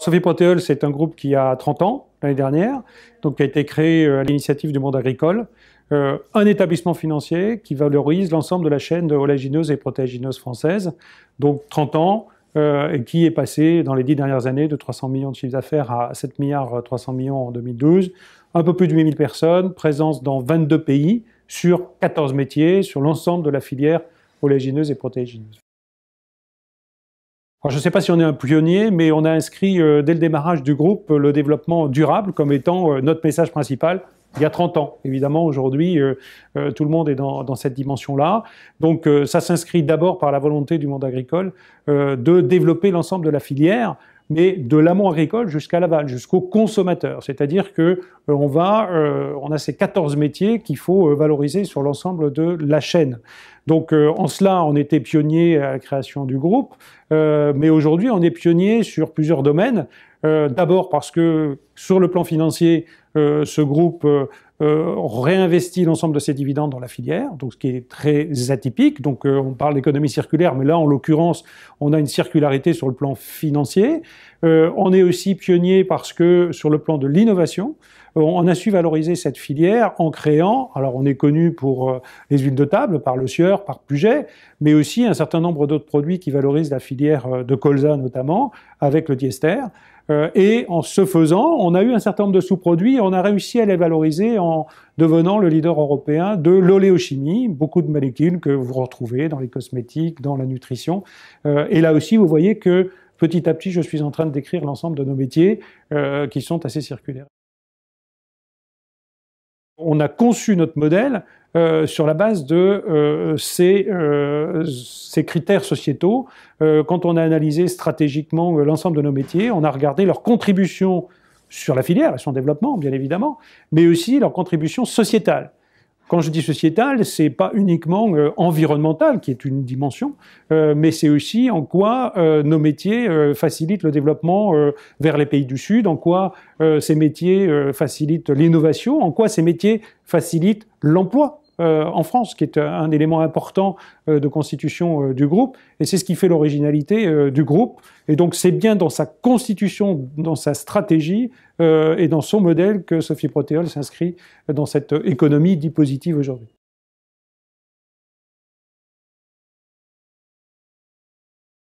Sophie c'est un groupe qui a 30 ans, l'année dernière, donc qui a été créé euh, à l'initiative du monde agricole. Euh, un établissement financier qui valorise l'ensemble de la chaîne de olagineuse et protéagineuses française, donc 30 ans, euh, et qui est passé dans les 10 dernières années de 300 millions de chiffres d'affaires à 7 milliards 300 millions en 2012, un peu plus de 8000 personnes, présence dans 22 pays sur 14 métiers, sur l'ensemble de la filière olagineuse et protéagineuse je ne sais pas si on est un pionnier, mais on a inscrit euh, dès le démarrage du groupe euh, le développement durable comme étant euh, notre message principal il y a 30 ans. Évidemment, aujourd'hui, tout le monde est dans cette dimension-là. Donc ça s'inscrit d'abord par la volonté du monde agricole de développer l'ensemble de la filière mais de l'amont agricole jusqu'à l'aval, jusqu'au consommateur. C'est-à-dire que euh, on va, euh, on a ces 14 métiers qu'il faut euh, valoriser sur l'ensemble de la chaîne. Donc en cela, on était pionnier à la création du groupe, mais aujourd'hui, on est pionnier sur plusieurs domaines. D'abord parce que sur le plan financier, ce groupe euh, réinvestit l'ensemble de ses dividendes dans la filière, donc ce qui est très atypique. Donc euh, on parle d'économie circulaire, mais là en l'occurrence on a une circularité sur le plan financier. Euh, on est aussi pionnier parce que sur le plan de l'innovation, euh, on a su valoriser cette filière en créant, alors on est connu pour euh, les huiles de table, par le sieur, par Puget, mais aussi un certain nombre d'autres produits qui valorisent la filière de colza notamment, avec le diester. Et en ce faisant, on a eu un certain nombre de sous-produits et on a réussi à les valoriser en devenant le leader européen de l'oléochimie, beaucoup de molécules que vous retrouvez dans les cosmétiques, dans la nutrition. Et là aussi, vous voyez que petit à petit, je suis en train de décrire l'ensemble de nos métiers euh, qui sont assez circulaires. On a conçu notre modèle euh, sur la base de euh, ces, ces, critères sociétaux. quand on a analysé stratégiquement l'ensemble de nos métiers, on a regardé leur contribution sur la filière et son développement, bien évidemment, mais aussi leur contribution sociétale. Quand je dis sociétal, c'est pas uniquement euh, environnemental, qui est une dimension, euh, mais c'est aussi en quoi euh, nos métiers facilitent le développement vers les pays du Sud, en quoi ces métiers facilitent l'innovation, en quoi ces métiers facilitent l'emploi euh, en France, qui est un élément important euh, de constitution euh, du groupe, et c'est ce qui fait l'originalité du groupe. Et donc c'est bien dans sa constitution, dans sa stratégie et dans son modèle que Sophie Protéol s'inscrit dans cette économie dite positive aujourd'hui.